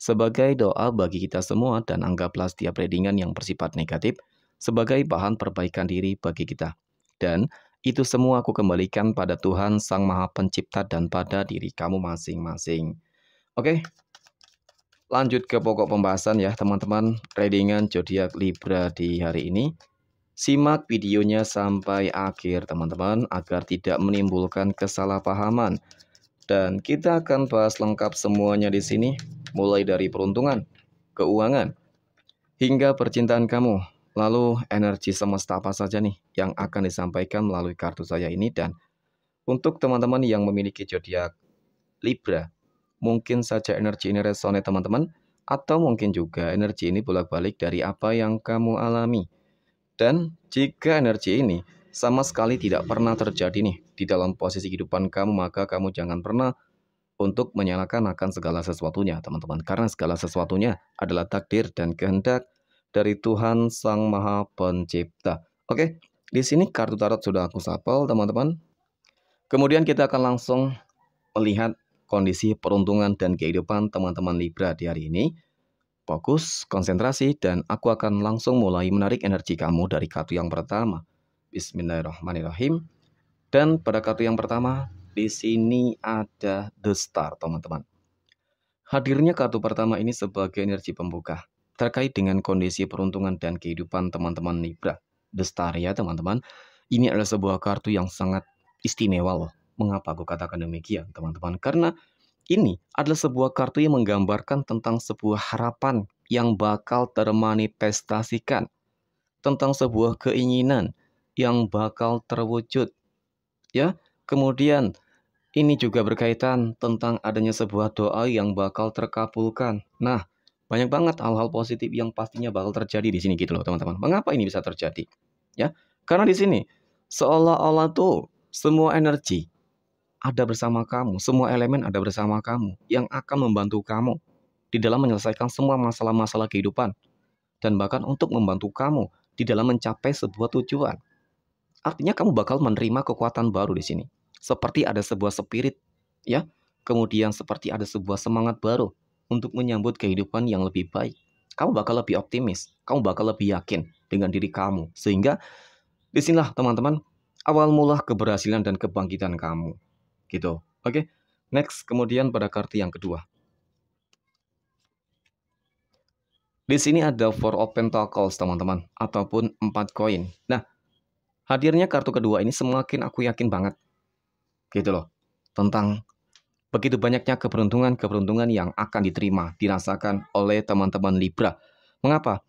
sebagai doa bagi kita semua dan anggaplah setiap readingan yang bersifat negatif sebagai bahan perbaikan diri bagi kita. Dan itu semua aku kembalikan pada Tuhan Sang Maha Pencipta dan pada diri kamu masing-masing. Oke, lanjut ke pokok pembahasan ya teman-teman Readingan zodiak Libra di hari ini. Simak videonya sampai akhir teman-teman agar tidak menimbulkan kesalahpahaman dan kita akan bahas lengkap semuanya di sini, mulai dari peruntungan, keuangan, hingga percintaan kamu. Lalu energi semesta apa saja nih yang akan disampaikan melalui kartu saya ini dan untuk teman-teman yang memiliki zodiak Libra, mungkin saja energi ini resonate teman-teman atau mungkin juga energi ini bolak-balik dari apa yang kamu alami. Dan jika energi ini sama sekali tidak pernah terjadi nih di dalam posisi kehidupan kamu, maka kamu jangan pernah untuk menyalahkan akan segala sesuatunya, teman-teman. Karena segala sesuatunya adalah takdir dan kehendak dari Tuhan Sang Maha Pencipta. Oke, di sini kartu tarot sudah aku sapel, teman-teman. Kemudian kita akan langsung melihat kondisi peruntungan dan kehidupan teman-teman Libra di hari ini. Fokus, konsentrasi, dan aku akan langsung mulai menarik energi kamu dari kartu yang pertama. Bismillahirrahmanirrahim. Dan pada kartu yang pertama, di sini ada The Star, teman-teman. Hadirnya kartu pertama ini sebagai energi pembuka terkait dengan kondisi peruntungan dan kehidupan teman-teman Libra. The Star ya, teman-teman. Ini adalah sebuah kartu yang sangat istimewa loh. Mengapa aku katakan demikian, teman-teman? Karena ini adalah sebuah kartu yang menggambarkan tentang sebuah harapan yang bakal termanifestasikan, tentang sebuah keinginan yang bakal terwujud, ya. Kemudian ini juga berkaitan tentang adanya sebuah doa yang bakal terkabulkan. Nah, banyak banget hal-hal positif yang pastinya bakal terjadi di sini gitu loh, teman-teman. Mengapa ini bisa terjadi? Ya, karena di sini seolah-olah tuh semua energi ada bersama kamu, semua elemen ada bersama kamu yang akan membantu kamu di dalam menyelesaikan semua masalah-masalah kehidupan dan bahkan untuk membantu kamu di dalam mencapai sebuah tujuan. Artinya kamu bakal menerima kekuatan baru di sini. Seperti ada sebuah spirit, ya. Kemudian seperti ada sebuah semangat baru untuk menyambut kehidupan yang lebih baik. Kamu bakal lebih optimis, kamu bakal lebih yakin dengan diri kamu. Sehingga disinilah teman-teman awal mula keberhasilan dan kebangkitan kamu. Gitu. Oke. Okay? Next, kemudian pada kartu yang kedua. Di sini ada Four of Pentacles, teman-teman, ataupun empat koin. Nah, hadirnya kartu kedua ini semakin aku yakin banget gitu loh tentang begitu banyaknya keberuntungan-keberuntungan yang akan diterima, dirasakan oleh teman-teman Libra. Mengapa?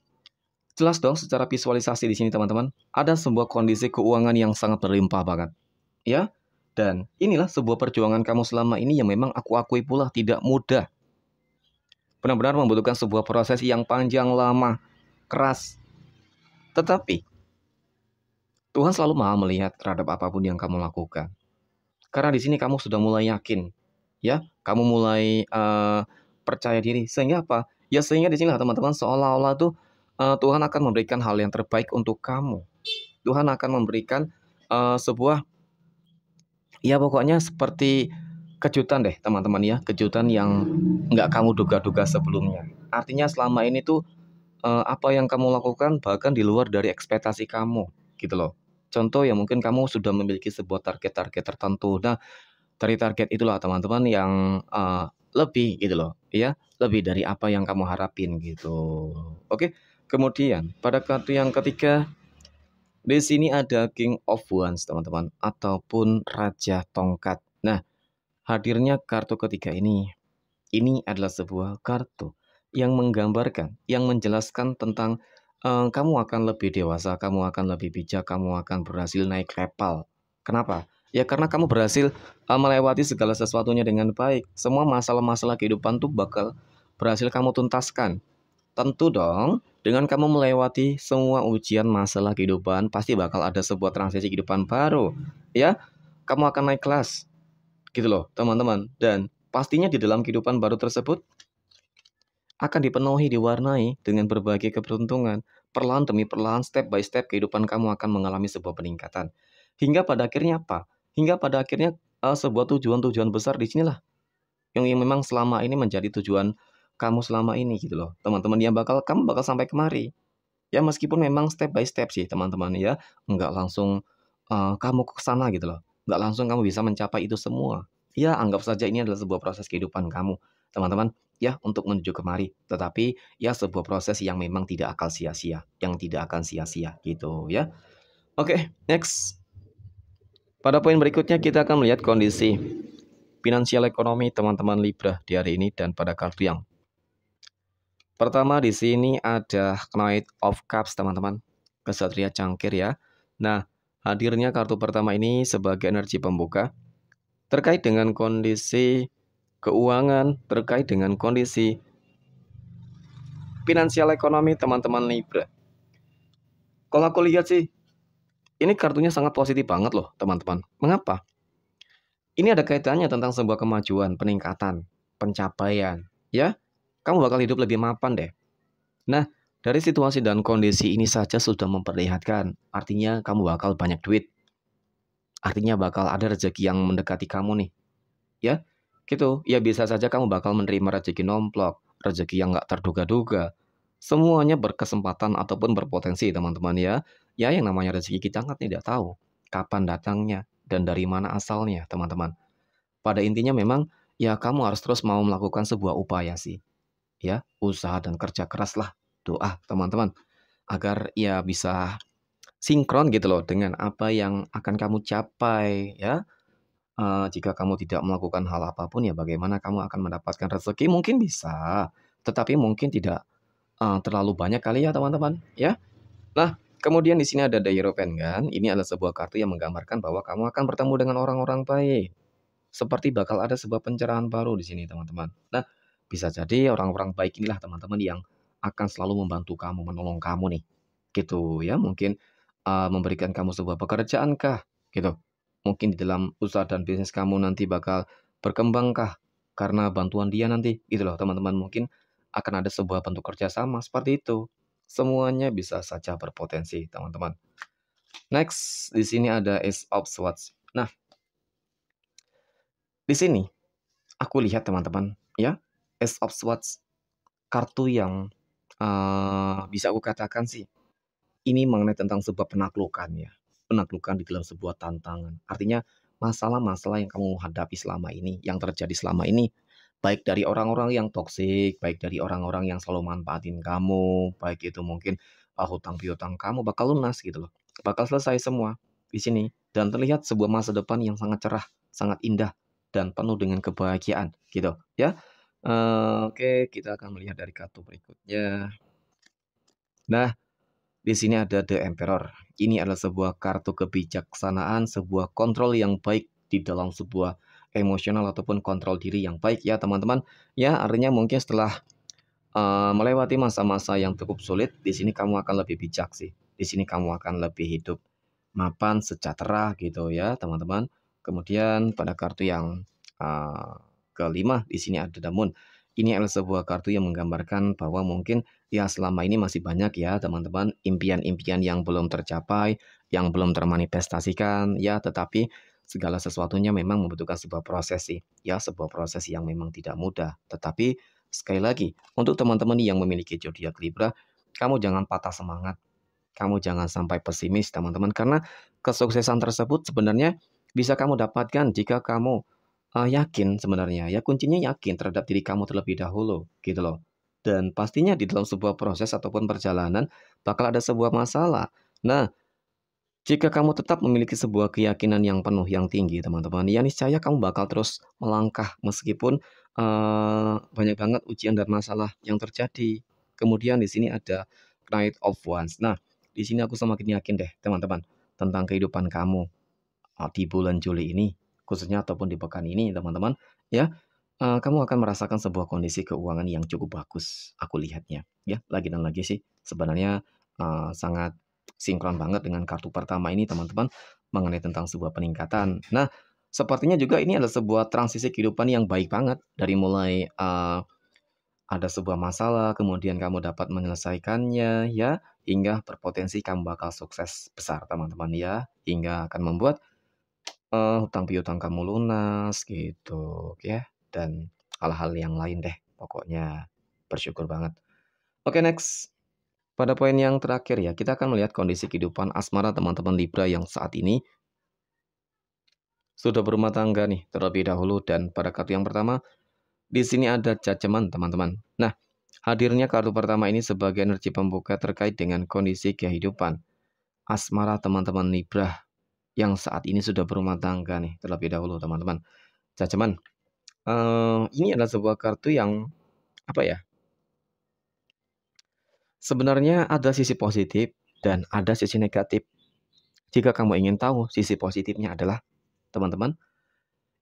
Jelas dong secara visualisasi di sini teman-teman, ada sebuah kondisi keuangan yang sangat berlimpah banget. Ya, dan inilah sebuah perjuangan kamu selama ini yang memang aku akui pula tidak mudah. Benar-benar membutuhkan sebuah proses yang panjang lama, keras. Tetapi, Tuhan selalu maha melihat terhadap apapun yang kamu lakukan. Karena di sini kamu sudah mulai yakin, ya, kamu mulai uh, percaya diri. Sehingga apa? Ya sehingga di sini teman-teman seolah-olah tuh uh, Tuhan akan memberikan hal yang terbaik untuk kamu. Tuhan akan memberikan uh, sebuah ya pokoknya seperti kejutan deh teman-teman ya kejutan yang nggak kamu duga-duga sebelumnya artinya selama ini tuh uh, apa yang kamu lakukan bahkan di luar dari ekspektasi kamu gitu loh Contoh ya mungkin kamu sudah memiliki sebuah target-target tertentu. Nah, dari target itulah teman-teman yang uh, lebih gitu loh, ya, lebih dari apa yang kamu harapin gitu. Oke. Kemudian pada kartu yang ketiga di sini ada King of Wands teman-teman ataupun Raja Tongkat. Nah, hadirnya kartu ketiga ini ini adalah sebuah kartu yang menggambarkan, yang menjelaskan tentang um, kamu akan lebih dewasa, kamu akan lebih bijak, kamu akan berhasil naik level. Kenapa? Ya karena kamu berhasil uh, melewati segala sesuatunya dengan baik. Semua masalah-masalah kehidupan tuh bakal berhasil kamu tuntaskan. Tentu dong, dengan kamu melewati semua ujian masalah kehidupan, pasti bakal ada sebuah transisi kehidupan baru. Ya, kamu akan naik kelas. Gitu loh, teman-teman. Dan pastinya di dalam kehidupan baru tersebut, akan dipenuhi, diwarnai dengan berbagai keberuntungan. Perlahan demi perlahan, step by step, kehidupan kamu akan mengalami sebuah peningkatan. Hingga pada akhirnya apa? Hingga pada akhirnya uh, sebuah tujuan-tujuan besar di sinilah. Yang, yang memang selama ini menjadi tujuan kamu selama ini gitu loh. Teman-teman yang bakal, kamu bakal sampai kemari. Ya meskipun memang step by step sih teman-teman ya. Nggak langsung uh, kamu ke sana gitu loh. Nggak langsung kamu bisa mencapai itu semua. Ya anggap saja ini adalah sebuah proses kehidupan kamu. Teman-teman, ya untuk menuju kemari. Tetapi ya sebuah proses yang memang tidak akan sia-sia, yang tidak akan sia-sia gitu ya. Oke, okay, next. Pada poin berikutnya kita akan melihat kondisi finansial ekonomi teman-teman Libra di hari ini dan pada kartu yang Pertama di sini ada Knight of Cups teman-teman, kesatria cangkir ya. Nah, hadirnya kartu pertama ini sebagai energi pembuka terkait dengan kondisi keuangan, terkait dengan kondisi finansial ekonomi teman-teman Libra. Kalau aku lihat sih, ini kartunya sangat positif banget loh teman-teman. Mengapa? Ini ada kaitannya tentang sebuah kemajuan, peningkatan, pencapaian. Ya, kamu bakal hidup lebih mapan deh. Nah, dari situasi dan kondisi ini saja sudah memperlihatkan, artinya kamu bakal banyak duit. Artinya bakal ada rezeki yang mendekati kamu nih. Ya, Gitu, ya bisa saja kamu bakal menerima rezeki nomplok, rezeki yang nggak terduga-duga. Semuanya berkesempatan ataupun berpotensi teman-teman ya. Ya yang namanya rezeki kita nggak kan tidak tahu kapan datangnya dan dari mana asalnya teman-teman. Pada intinya memang ya kamu harus terus mau melakukan sebuah upaya sih. Ya, usaha dan kerja keraslah doa teman-teman. Agar ya bisa sinkron gitu loh dengan apa yang akan kamu capai ya uh, jika kamu tidak melakukan hal apapun ya bagaimana kamu akan mendapatkan rezeki mungkin bisa tetapi mungkin tidak uh, terlalu banyak kali ya teman-teman ya nah kemudian di sini ada the European kan ini adalah sebuah kartu yang menggambarkan bahwa kamu akan bertemu dengan orang-orang baik seperti bakal ada sebuah pencerahan baru di sini teman-teman nah bisa jadi orang-orang baik inilah teman-teman yang akan selalu membantu kamu menolong kamu nih gitu ya mungkin uh, memberikan kamu sebuah pekerjaan kah gitu mungkin di dalam usaha dan bisnis kamu nanti bakal berkembangkah karena bantuan dia nanti gitu loh teman-teman mungkin akan ada sebuah bentuk kerjasama seperti itu semuanya bisa saja berpotensi teman-teman next di sini ada Ace of Swords nah di sini aku lihat teman-teman ya Ace of Swords kartu yang uh, bisa aku katakan sih ini mengenai tentang sebuah penaklukan ya penaklukan di dalam sebuah tantangan. Artinya masalah-masalah yang kamu hadapi selama ini, yang terjadi selama ini, baik dari orang-orang yang toksik, baik dari orang-orang yang selalu manfaatin kamu, baik itu mungkin uh, ah, hutang piutang kamu bakal lunas gitu loh. Bakal selesai semua di sini dan terlihat sebuah masa depan yang sangat cerah, sangat indah dan penuh dengan kebahagiaan gitu ya. Uh, Oke, okay, kita akan melihat dari kartu berikutnya. Nah, di sini ada The Emperor. Ini adalah sebuah kartu kebijaksanaan, sebuah kontrol yang baik di dalam sebuah emosional ataupun kontrol diri yang baik ya teman-teman. Ya artinya mungkin setelah uh, melewati masa-masa yang cukup sulit, di sini kamu akan lebih bijak sih. Di sini kamu akan lebih hidup mapan, sejahtera gitu ya teman-teman. Kemudian pada kartu yang uh, kelima di sini ada The Moon. Ini adalah sebuah kartu yang menggambarkan bahwa mungkin ya selama ini masih banyak ya teman-teman impian-impian yang belum tercapai, yang belum termanifestasikan ya tetapi segala sesuatunya memang membutuhkan sebuah proses sih. Ya, sebuah proses yang memang tidak mudah. Tetapi sekali lagi, untuk teman-teman yang memiliki zodiak Libra, kamu jangan patah semangat. Kamu jangan sampai pesimis, teman-teman, karena kesuksesan tersebut sebenarnya bisa kamu dapatkan jika kamu uh, yakin sebenarnya ya kuncinya yakin terhadap diri kamu terlebih dahulu gitu loh dan pastinya di dalam sebuah proses ataupun perjalanan bakal ada sebuah masalah nah jika kamu tetap memiliki sebuah keyakinan yang penuh yang tinggi teman-teman ya niscaya kamu bakal terus melangkah meskipun uh, banyak banget ujian dan masalah yang terjadi kemudian di sini ada Knight of Wands nah di sini aku semakin yakin deh teman-teman tentang kehidupan kamu ah, di bulan Juli ini khususnya ataupun di pekan ini teman-teman ya uh, kamu akan merasakan sebuah kondisi keuangan yang cukup bagus aku lihatnya ya lagi dan lagi sih sebenarnya uh, sangat sinkron banget dengan kartu pertama ini teman-teman mengenai tentang sebuah peningkatan nah sepertinya juga ini adalah sebuah transisi kehidupan yang baik banget dari mulai uh, ada sebuah masalah kemudian kamu dapat menyelesaikannya ya hingga berpotensi kamu bakal sukses besar teman-teman ya hingga akan membuat uh, eh, hutang piutang kamu lunas gitu ya, dan hal-hal yang lain deh pokoknya, bersyukur banget. Oke next, pada poin yang terakhir ya, kita akan melihat kondisi kehidupan asmara teman-teman Libra yang saat ini sudah berumah tangga nih terlebih dahulu dan pada kartu yang pertama di sini ada caceman teman-teman. Nah, hadirnya kartu pertama ini sebagai energi pembuka terkait dengan kondisi kehidupan asmara teman-teman Libra yang saat ini sudah berumah tangga nih terlebih dahulu teman-teman. Nah, Cacaman, uh, eh, ini adalah sebuah kartu yang apa ya? Sebenarnya ada sisi positif dan ada sisi negatif. Jika kamu ingin tahu sisi positifnya adalah, teman-teman,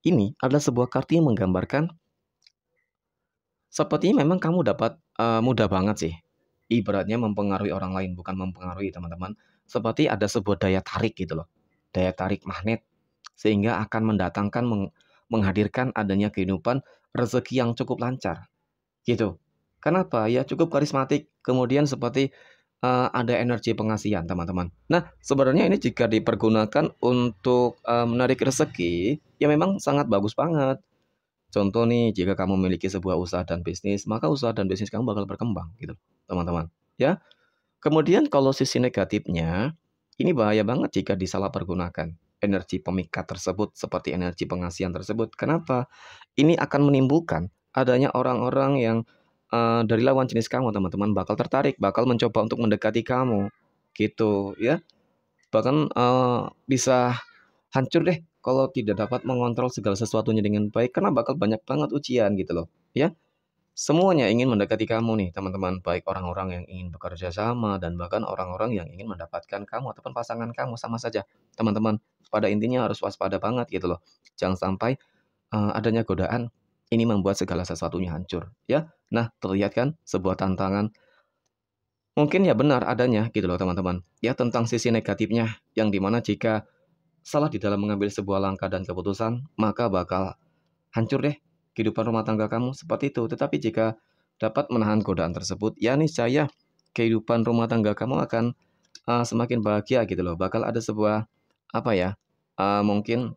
ini adalah sebuah kartu yang menggambarkan sepertinya memang kamu dapat uh, mudah banget sih. Ibaratnya mempengaruhi orang lain bukan mempengaruhi teman-teman. Seperti ada sebuah daya tarik gitu loh daya tarik magnet, sehingga akan mendatangkan meng menghadirkan adanya kehidupan rezeki yang cukup lancar. Gitu. Kenapa? Ya cukup karismatik. Kemudian seperti uh, ada energi pengasihan, teman-teman. Nah, sebenarnya ini jika dipergunakan untuk uh, menarik rezeki, ya memang sangat bagus banget. Contoh nih, jika kamu memiliki sebuah usaha dan bisnis, maka usaha dan bisnis kamu bakal berkembang gitu, teman-teman. Ya. Kemudian kalau sisi negatifnya, ini bahaya banget jika disalahpergunakan energi pemikat tersebut seperti energi pengasihan tersebut. Kenapa? Ini akan menimbulkan adanya orang-orang yang uh, dari lawan jenis kamu, teman-teman, bakal tertarik, bakal mencoba untuk mendekati kamu. Gitu, ya. Bahkan uh, bisa hancur deh kalau tidak dapat mengontrol segala sesuatunya dengan baik karena bakal banyak banget ujian gitu loh, ya. Semuanya ingin mendekati kamu nih teman-teman, baik orang-orang yang ingin bekerja sama dan bahkan orang-orang yang ingin mendapatkan kamu ataupun pasangan kamu sama saja. Teman-teman, pada intinya harus waspada banget gitu loh. Jangan sampai uh, adanya godaan ini membuat segala sesuatunya hancur ya. Nah, terlihat kan sebuah tantangan mungkin ya benar adanya gitu loh teman-teman. Ya tentang sisi negatifnya yang dimana jika salah di dalam mengambil sebuah langkah dan keputusan, maka bakal hancur deh kehidupan rumah tangga kamu seperti itu. Tetapi jika dapat menahan godaan tersebut, ya niscaya kehidupan rumah tangga kamu akan uh, semakin bahagia gitu loh. Bakal ada sebuah apa ya? Uh, mungkin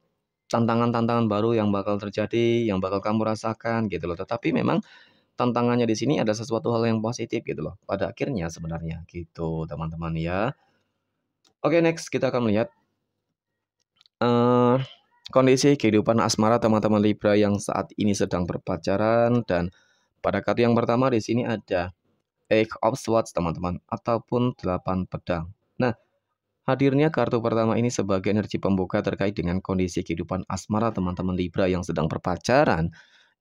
tantangan-tantangan baru yang bakal terjadi, yang bakal kamu rasakan gitu loh. Tetapi memang tantangannya di sini ada sesuatu hal yang positif gitu loh. Pada akhirnya sebenarnya gitu, teman-teman ya. Oke, okay, next kita akan melihat uh, kondisi kehidupan asmara teman-teman Libra yang saat ini sedang berpacaran dan pada kartu yang pertama di sini ada Eight of Swords teman-teman ataupun delapan pedang. Nah, hadirnya kartu pertama ini sebagai energi pembuka terkait dengan kondisi kehidupan asmara teman-teman Libra yang sedang berpacaran.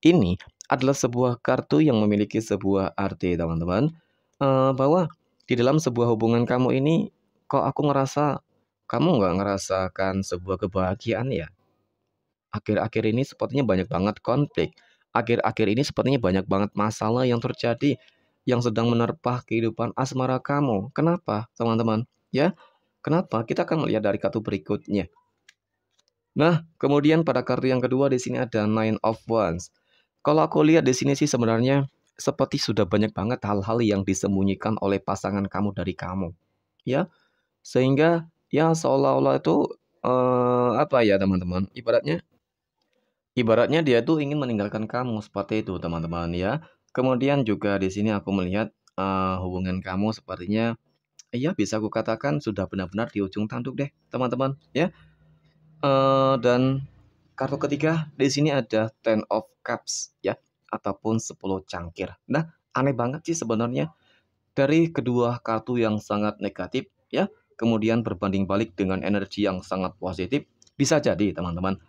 Ini adalah sebuah kartu yang memiliki sebuah arti teman-teman uh, bahwa di dalam sebuah hubungan kamu ini kok aku ngerasa kamu nggak ngerasakan sebuah kebahagiaan ya akhir-akhir ini sepertinya banyak banget konflik. Akhir-akhir ini sepertinya banyak banget masalah yang terjadi yang sedang menerpa kehidupan asmara kamu. Kenapa, teman-teman? Ya, kenapa? Kita akan melihat dari kartu berikutnya. Nah, kemudian pada kartu yang kedua di sini ada Nine of Wands. Kalau aku lihat di sini sih sebenarnya seperti sudah banyak banget hal-hal yang disembunyikan oleh pasangan kamu dari kamu. Ya, sehingga ya seolah-olah itu eh, apa ya teman-teman? Ibaratnya Ibaratnya dia tuh ingin meninggalkan kamu seperti itu teman-teman ya. Kemudian juga di sini aku melihat uh, hubungan kamu sepertinya ya bisa aku katakan sudah benar-benar di ujung tanduk deh teman-teman ya. Uh, dan kartu ketiga di sini ada Ten of Cups ya ataupun 10 cangkir. Nah, aneh banget sih sebenarnya dari kedua kartu yang sangat negatif ya, kemudian berbanding balik dengan energi yang sangat positif bisa jadi teman-teman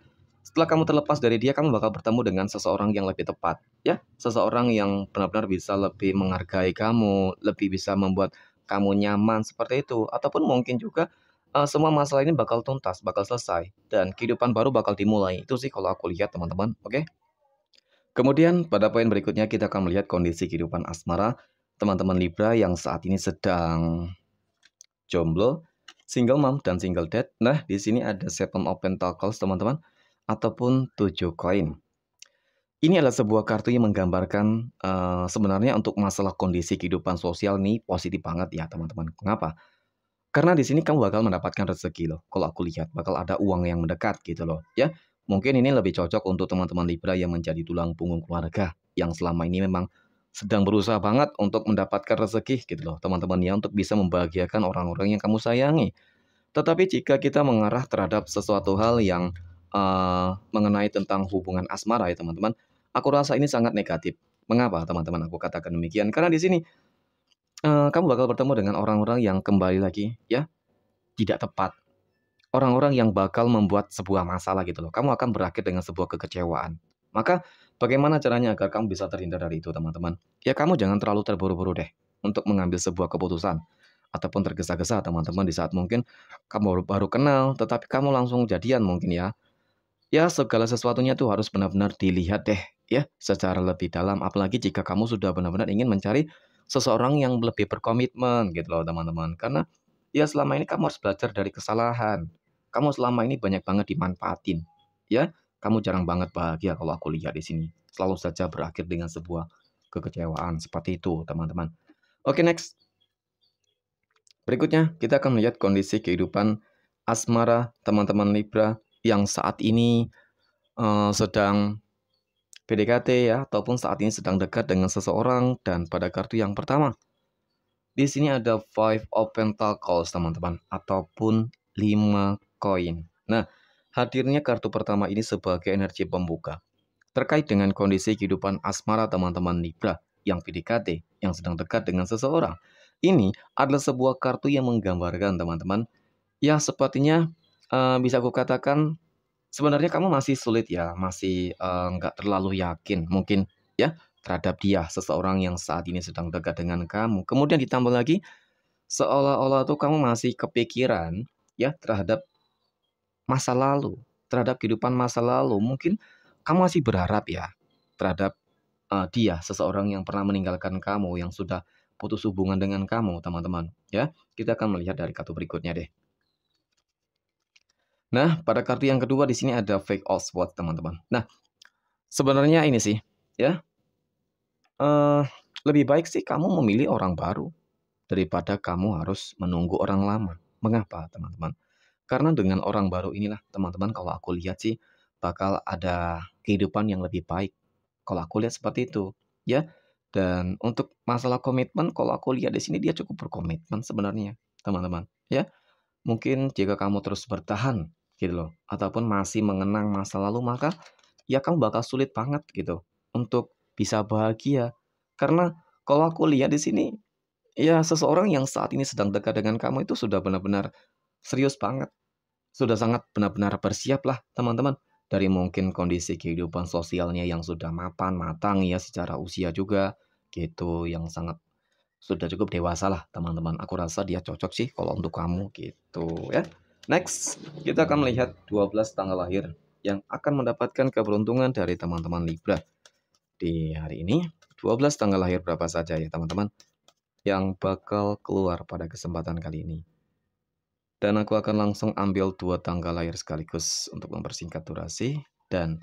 setelah kamu terlepas dari dia, kamu bakal bertemu dengan seseorang yang lebih tepat, ya. Seseorang yang benar-benar bisa lebih menghargai kamu, lebih bisa membuat kamu nyaman seperti itu, ataupun mungkin juga uh, semua masalah ini bakal tuntas, bakal selesai, dan kehidupan baru bakal dimulai. Itu sih kalau aku lihat, teman-teman. Oke. Kemudian pada poin berikutnya kita akan melihat kondisi kehidupan asmara teman-teman Libra yang saat ini sedang jomblo, single mom dan single dad. Nah, di sini ada Seven open Pentacles, teman-teman ataupun 7 koin. Ini adalah sebuah kartu yang menggambarkan uh, sebenarnya untuk masalah kondisi kehidupan sosial nih positif banget ya teman-teman. Kenapa? Karena di sini kamu bakal mendapatkan rezeki loh. Kalau aku lihat bakal ada uang yang mendekat gitu loh, ya. Mungkin ini lebih cocok untuk teman-teman Libra yang menjadi tulang punggung keluarga yang selama ini memang sedang berusaha banget untuk mendapatkan rezeki gitu loh, teman-teman ya, untuk bisa membahagiakan orang-orang yang kamu sayangi. Tetapi jika kita mengarah terhadap sesuatu hal yang uh, mengenai tentang hubungan asmara ya teman-teman, aku rasa ini sangat negatif. Mengapa teman-teman aku katakan demikian? Karena di sini uh, kamu bakal bertemu dengan orang-orang yang kembali lagi ya tidak tepat. Orang-orang yang bakal membuat sebuah masalah gitu loh. Kamu akan berakhir dengan sebuah kekecewaan. Maka bagaimana caranya agar kamu bisa terhindar dari itu teman-teman? Ya kamu jangan terlalu terburu-buru deh untuk mengambil sebuah keputusan ataupun tergesa-gesa teman-teman di saat mungkin kamu baru, baru kenal tetapi kamu langsung jadian mungkin ya Ya, segala sesuatunya tuh harus benar-benar dilihat deh, ya, secara lebih dalam. Apalagi jika kamu sudah benar-benar ingin mencari seseorang yang lebih berkomitmen gitu loh, teman-teman. Karena ya selama ini kamu harus belajar dari kesalahan. Kamu selama ini banyak banget dimanfaatin, ya. Kamu jarang banget bahagia kalau aku lihat di sini. Selalu saja berakhir dengan sebuah kekecewaan seperti itu, teman-teman. Oke, next. Berikutnya, kita akan melihat kondisi kehidupan asmara teman-teman Libra yang saat ini uh, sedang PDKT ya ataupun saat ini sedang dekat dengan seseorang dan pada kartu yang pertama di sini ada five of pentacles teman-teman ataupun lima koin. Nah, hadirnya kartu pertama ini sebagai energi pembuka terkait dengan kondisi kehidupan asmara teman-teman Libra yang PDKT yang sedang dekat dengan seseorang. Ini adalah sebuah kartu yang menggambarkan teman-teman ya sepertinya uh, bisa aku katakan sebenarnya kamu masih sulit ya, masih eh, nggak uh, terlalu yakin mungkin ya terhadap dia seseorang yang saat ini sedang dekat dengan kamu. Kemudian ditambah lagi seolah-olah tuh kamu masih kepikiran ya terhadap masa lalu, terhadap kehidupan masa lalu. Mungkin kamu masih berharap ya terhadap uh, dia seseorang yang pernah meninggalkan kamu yang sudah putus hubungan dengan kamu, teman-teman. Ya, kita akan melihat dari kartu berikutnya deh. Nah, pada kartu yang kedua di sini ada fake spot teman-teman. Nah, sebenarnya ini sih, ya. Uh, lebih baik sih kamu memilih orang baru daripada kamu harus menunggu orang lama. Mengapa, teman-teman? Karena dengan orang baru inilah, teman-teman, kalau aku lihat sih bakal ada kehidupan yang lebih baik. Kalau aku lihat seperti itu, ya. Dan untuk masalah komitmen, kalau aku lihat di sini dia cukup berkomitmen sebenarnya, teman-teman, ya. Mungkin jika kamu terus bertahan gitu loh ataupun masih mengenang masa lalu maka ya kamu bakal sulit banget gitu untuk bisa bahagia karena kalau aku lihat di sini ya seseorang yang saat ini sedang dekat dengan kamu itu sudah benar-benar serius banget sudah sangat benar-benar bersiap lah teman-teman dari mungkin kondisi kehidupan sosialnya yang sudah mapan matang ya secara usia juga gitu yang sangat sudah cukup dewasa lah teman-teman aku rasa dia cocok sih kalau untuk kamu gitu ya Next, kita akan melihat 12 tanggal lahir yang akan mendapatkan keberuntungan dari teman-teman Libra. Di hari ini, 12 tanggal lahir berapa saja ya teman-teman yang bakal keluar pada kesempatan kali ini. Dan aku akan langsung ambil dua tanggal lahir sekaligus untuk mempersingkat durasi. Dan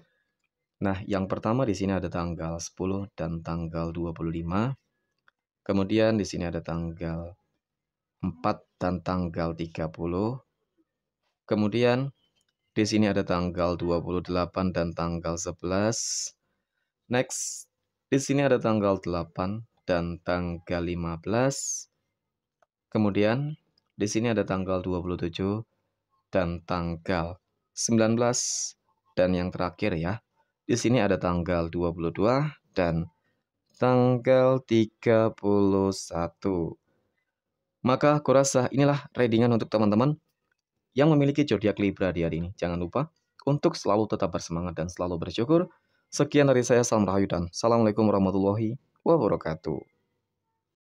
nah, yang pertama di sini ada tanggal 10 dan tanggal 25. Kemudian di sini ada tanggal 4 dan tanggal 30 Kemudian di sini ada tanggal 28 dan tanggal 11. Next, di sini ada tanggal 8 dan tanggal 15. Kemudian di sini ada tanggal 27 dan tanggal 19 dan yang terakhir ya. Di sini ada tanggal 22 dan tanggal 31. Maka kurasa inilah readingan untuk teman-teman yang memiliki zodiak Libra di hari ini. Jangan lupa untuk selalu tetap bersemangat dan selalu bersyukur. Sekian dari saya, Salam Rahayu dan Assalamualaikum warahmatullahi wabarakatuh.